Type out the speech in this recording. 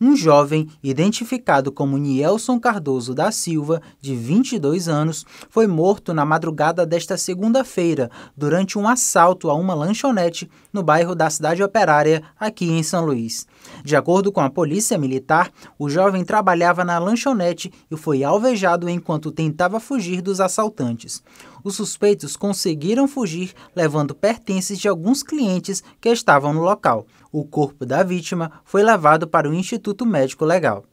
um jovem identificado como Nielson Cardoso da Silva, de 22 anos, foi morto na madrugada desta segunda-feira durante um assalto a uma lanchonete no bairro da Cidade Operária, aqui em São Luís. De acordo com a Polícia Militar, o jovem trabalhava na lanchonete e foi alvejado enquanto tentava fugir dos assaltantes os suspeitos conseguiram fugir, levando pertences de alguns clientes que estavam no local. O corpo da vítima foi levado para o Instituto Médico Legal.